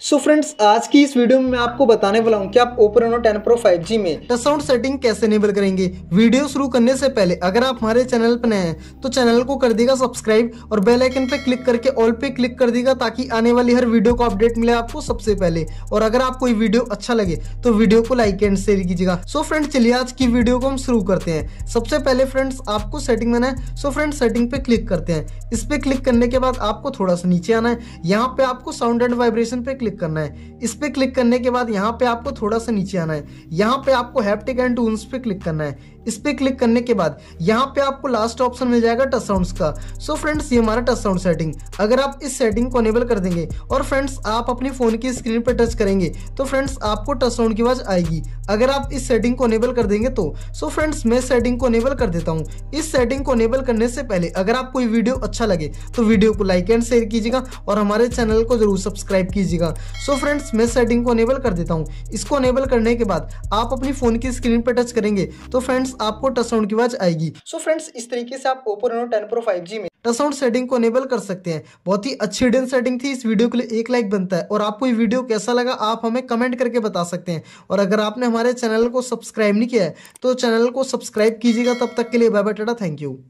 सो so friends आज की इस वीडियो में मैं आपको बताने वाला हूँ कि आप ओपो रेनो 10 प्रो 5G में टच साउंड सेटिंग कैसे इनेबल करेंगे वीडियो शुरू करने से पहले अगर आप हमारे चैनल पर नए हैं तो चैनल को कर देगा सब्सक्राइब और बेल आइकन पर क्लिक करके ऑल पे क्लिक कर देगा ताकि आने वाली हर वीडियो को अपडेट मिले आपको सबसे पहले और अगर आपको वीडियो अच्छा लगे तो वीडियो को लाइक एंड शेयर कीजिएगा सो फ्रेंड चलिए आज की वीडियो को हम शुरू करते हैं सबसे पहले फ्रेंड्स आपको सेटिंग में ना सो फ्रेंड सेटिंग पे क्लिक करते हैं इस पे क्लिक करने के बाद आपको थोड़ा सा नीचे आना है यहाँ पे आपको साउंड एंड वाइब्रेशन पे क्लिक क्लिक करना है इस पर क्लिक करने के बाद यहाँ पे आपको थोड़ा सा नीचे आना है यहाँ पे आपको हैप्टिक एंड टूल्स पे क्लिक करना है इस पर क्लिक करने के बाद यहाँ पे आपको लास्ट ऑप्शन मिल जाएगा टच साउंड का सो फ्रेंड्स ये हमारा टच साउंड सेटिंग अगर आप इस सेटिंग को अनेबल कर देंगे और फ्रेंड्स आप अपने फ़ोन की स्क्रीन पर टच करेंगे तो फ्रेंड्स आपको टच साउंड की आवाज़ आएगी अगर आप इस सेटिंग को अनेबल कर देंगे तो सो फ्रेंड्स मैं सेटिंग को अनेबल कर देता हूँ इस सेटिंग को अनेबल करने से पहले अगर आपको वीडियो अच्छा लगे तो वीडियो को लाइक एंड शेयर कीजिएगा और हमारे चैनल को जरूर सब्सक्राइब कीजिएगा सो फ्रेंड्स मैं सेटिंग को अनेबल कर देता हूँ इसको अनेबल करने के बाद आप अपनी फ़ोन की स्क्रीन पर टच करेंगे तो फ्रेंड्स आपको टच साउंड की आवाज आएगी सो so फ्रेंड्स इस तरीके से आप Oppo Reno ten pro five G में टच साउंड सेटिंग को इनेबल कर सकते हैं बहुत ही अच्छी हिडन सेटिंग थी इस वीडियो के लिए एक लाइक बनता है और आपको ये वीडियो कैसा लगा आप हमें कमेंट करके बता सकते हैं और अगर आपने हमारे चैनल को सब्सक्राइब नहीं किया है तो चैनल को सब्सक्राइब कीजिएगा तब तक के लिए bye bye tata thank you